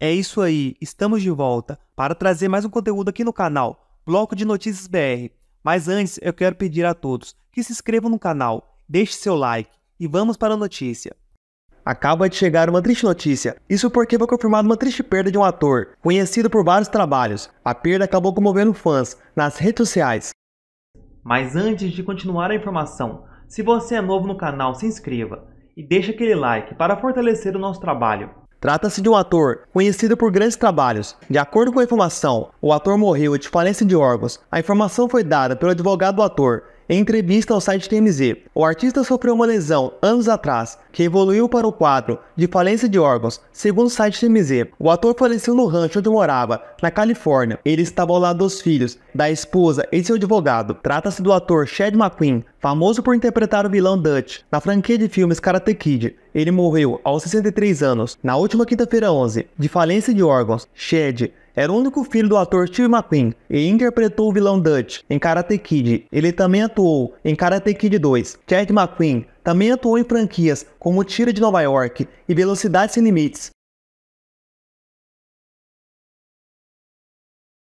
É isso aí, estamos de volta para trazer mais um conteúdo aqui no canal, Bloco de Notícias BR. Mas antes, eu quero pedir a todos que se inscrevam no canal, deixe seu like e vamos para a notícia. Acaba de chegar uma triste notícia. Isso porque foi confirmada uma triste perda de um ator, conhecido por vários trabalhos. A perda acabou comovendo fãs nas redes sociais. Mas antes de continuar a informação, se você é novo no canal, se inscreva e deixa aquele like para fortalecer o nosso trabalho. Trata-se de um ator conhecido por grandes trabalhos. De acordo com a informação, o ator morreu de falência de órgãos. A informação foi dada pelo advogado do ator, em entrevista ao site TMZ, o artista sofreu uma lesão anos atrás que evoluiu para o quadro de falência de órgãos. Segundo o site TMZ, o ator faleceu no rancho onde morava, na Califórnia. Ele estava ao lado dos filhos, da esposa e seu advogado. Trata-se do ator Chad McQueen, famoso por interpretar o vilão Dutch na franquia de filmes Karate Kid. Ele morreu aos 63 anos, na última quinta-feira 11, de falência de órgãos. Chad era o único filho do ator Steve McQueen e interpretou o vilão Dutch em Karate Kid. Ele também atuou em Karate Kid 2. Chad McQueen também atuou em franquias como Tira de Nova York e Velocidade Sem Limites.